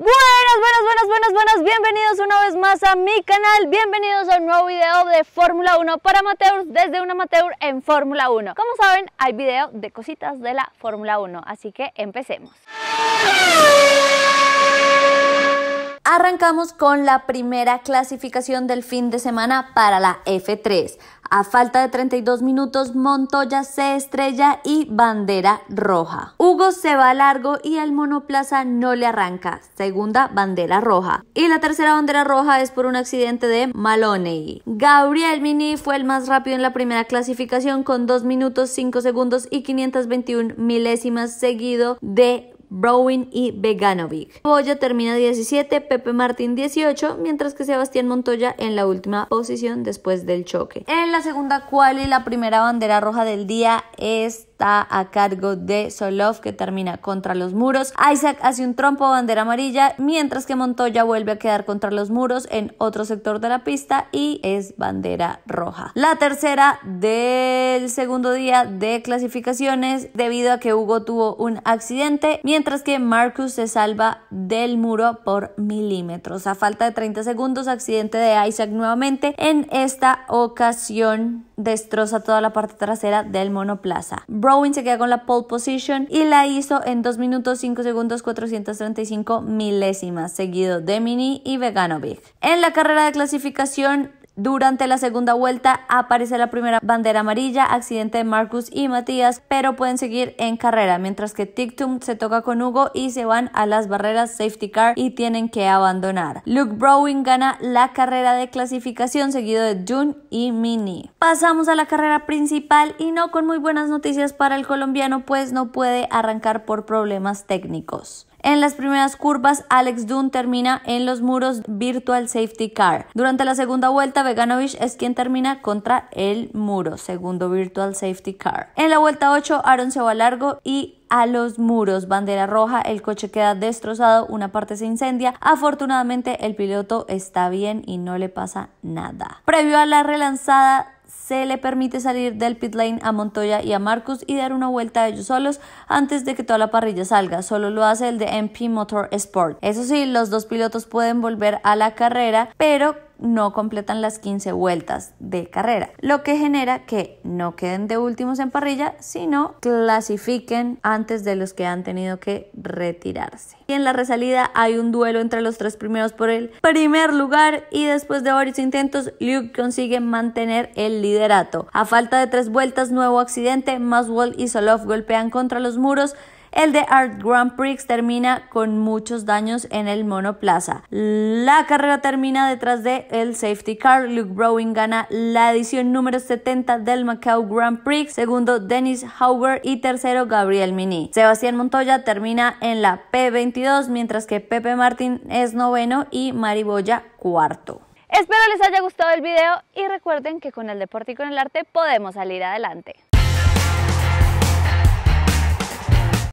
¡Buenas, buenas, buenas, buenas, buenas! bienvenidos una vez más a mi canal, bienvenidos a un nuevo video de Fórmula 1 para amateurs desde un amateur en Fórmula 1. Como saben, hay video de cositas de la Fórmula 1, así que empecemos. Arrancamos con la primera clasificación del fin de semana para la F3. A falta de 32 minutos, Montoya se estrella y bandera roja. Hugo se va largo y el monoplaza no le arranca. Segunda bandera roja. Y la tercera bandera roja es por un accidente de Maloney. Gabriel Mini fue el más rápido en la primera clasificación con 2 minutos 5 segundos y 521 milésimas seguido de Browning y Veganovic. Boya termina 17, Pepe Martín 18, mientras que Sebastián Montoya en la última posición después del choque. En la segunda cual y la primera bandera roja del día es está a cargo de Solov que termina contra los muros. Isaac hace un trompo bandera amarilla, mientras que Montoya vuelve a quedar contra los muros en otro sector de la pista y es bandera roja. La tercera del segundo día de clasificaciones debido a que Hugo tuvo un accidente, mientras que Marcus se salva del muro por milímetros. A falta de 30 segundos, accidente de Isaac nuevamente. En esta ocasión destroza toda la parte trasera del monoplaza. Rowan se queda con la pole position y la hizo en 2 minutos 5 segundos 435 milésimas, seguido de Mini y Veganovic. En la carrera de clasificación, durante la segunda vuelta aparece la primera bandera amarilla, accidente de Marcus y Matías, pero pueden seguir en carrera, mientras que Tum se toca con Hugo y se van a las barreras safety car y tienen que abandonar. Luke Browning gana la carrera de clasificación seguido de June y Mini. Pasamos a la carrera principal y no con muy buenas noticias para el colombiano, pues no puede arrancar por problemas técnicos. En las primeras curvas, Alex Dunn termina en los muros Virtual Safety Car. Durante la segunda vuelta, Veganovich es quien termina contra el muro, segundo Virtual Safety Car. En la vuelta 8, Aaron se va largo y a los muros. Bandera roja, el coche queda destrozado, una parte se incendia. Afortunadamente el piloto está bien y no le pasa nada. Previo a la relanzada se le permite salir del pit lane a Montoya y a Marcus y dar una vuelta a ellos solos antes de que toda la parrilla salga. Solo lo hace el de MP Motor Sport. Eso sí, los dos pilotos pueden volver a la carrera, pero no completan las 15 vueltas de carrera, lo que genera que no queden de últimos en parrilla, sino clasifiquen antes de los que han tenido que retirarse. Y en la resalida hay un duelo entre los tres primeros por el primer lugar y después de varios intentos, Luke consigue mantener el liderato. A falta de tres vueltas, nuevo accidente, Maswell y Solov golpean contra los muros el de Art Grand Prix termina con muchos daños en el monoplaza. La carrera termina detrás de el safety car. Luke Browning gana la edición número 70 del Macau Grand Prix. Segundo, Dennis Hauber y tercero, Gabriel Mini. Sebastián Montoya termina en la P22, mientras que Pepe Martín es noveno y Mariboya cuarto. Espero les haya gustado el video y recuerden que con el deporte y con el arte podemos salir adelante.